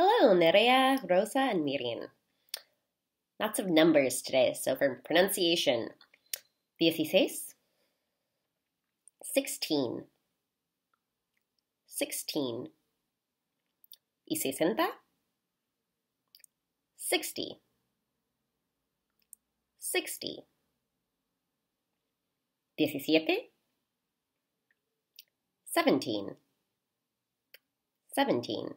Hello, Nerea, Rosa, and Mirin. Lots of numbers today, so for pronunciation, dieciséis, sixteen, sixteen, y sesenta, sixty, sixty, diecisiete, seventeen, seventeen.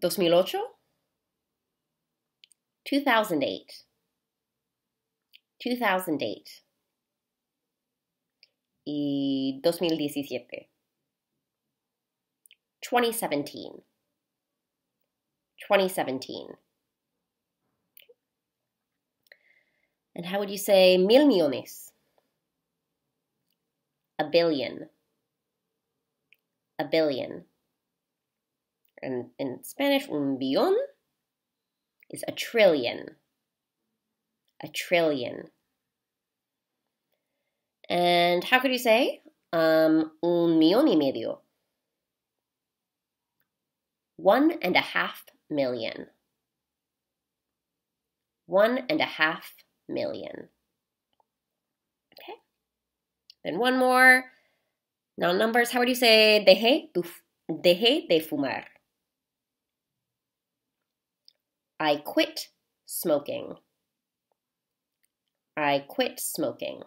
2008, 2008, 2008 y 2017. 2017. 2017. And how would you say mil millones? A billion. A billion in Spanish, un billón is a trillion. A trillion. And how could you say um, un millón y medio? One and a half million. One and a half million. Okay. Then one more. Now numbers. How would you say dejé, tu, dejé de fumar? I quit smoking. I quit smoking.